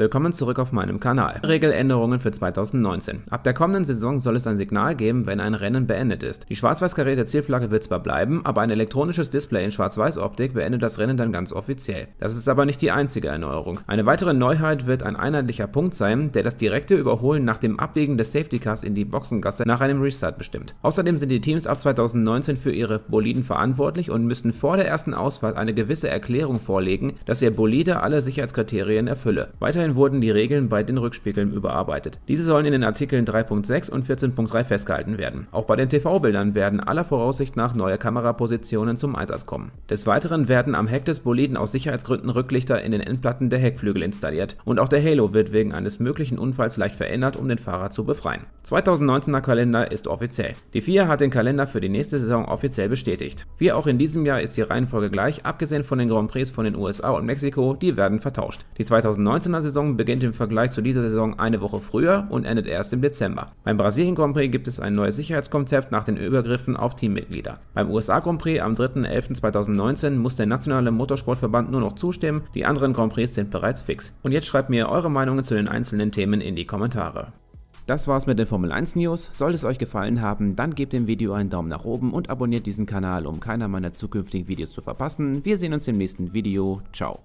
Willkommen zurück auf meinem Kanal. Regeländerungen für 2019. Ab der kommenden Saison soll es ein Signal geben, wenn ein Rennen beendet ist. Die schwarz-weiß karierte Zielflagge wird zwar bleiben, aber ein elektronisches Display in Schwarz-Weiß-Optik beendet das Rennen dann ganz offiziell. Das ist aber nicht die einzige Erneuerung. Eine weitere Neuheit wird ein einheitlicher Punkt sein, der das direkte Überholen nach dem Abbiegen des Safety Cars in die Boxengasse nach einem Restart bestimmt. Außerdem sind die Teams ab 2019 für ihre Boliden verantwortlich und müssen vor der ersten Ausfahrt eine gewisse Erklärung vorlegen, dass ihr Bolide alle Sicherheitskriterien erfülle. Weiterhin Artikeln wurden die Regeln bei den Rückspiegeln überarbeitet. Diese sollen in den Artikeln 3.6 und 14.3 festgehalten werden. Auch bei den TV-Bildern werden aller Voraussicht nach neue Kamerapositionen zum Einsatz kommen. Des Weiteren werden am Heck des Boliden aus Sicherheitsgründen Rücklichter in den Endplatten der Heckflügel installiert und auch der Halo wird wegen eines möglichen Unfalls leicht verändert, um den Fahrer zu befreien. 2019er Kalender ist offiziell. Die FIA hat den Kalender für die nächste Saison offiziell bestätigt. Wie auch in diesem Jahr ist die Reihenfolge gleich, abgesehen von den Grand Prix von den USA und Mexiko, die werden vertauscht. Die 2019er Saison Saison beginnt im Vergleich zu dieser Saison eine Woche früher und endet erst im Dezember. Beim Brasilien Grand Prix gibt es ein neues Sicherheitskonzept nach den Übergriffen auf Teammitglieder. Beim USA Grand Prix am 3.11.2019 muss der nationale Motorsportverband nur noch zustimmen, die anderen Grand Prix sind bereits fix. Und jetzt schreibt mir eure Meinungen zu den einzelnen Themen in die Kommentare. Das war's mit den Formel 1 News. Sollte es euch gefallen haben, dann gebt dem Video einen Daumen nach oben und abonniert diesen Kanal, um keiner meiner zukünftigen Videos zu verpassen. Wir sehen uns im nächsten Video. Ciao.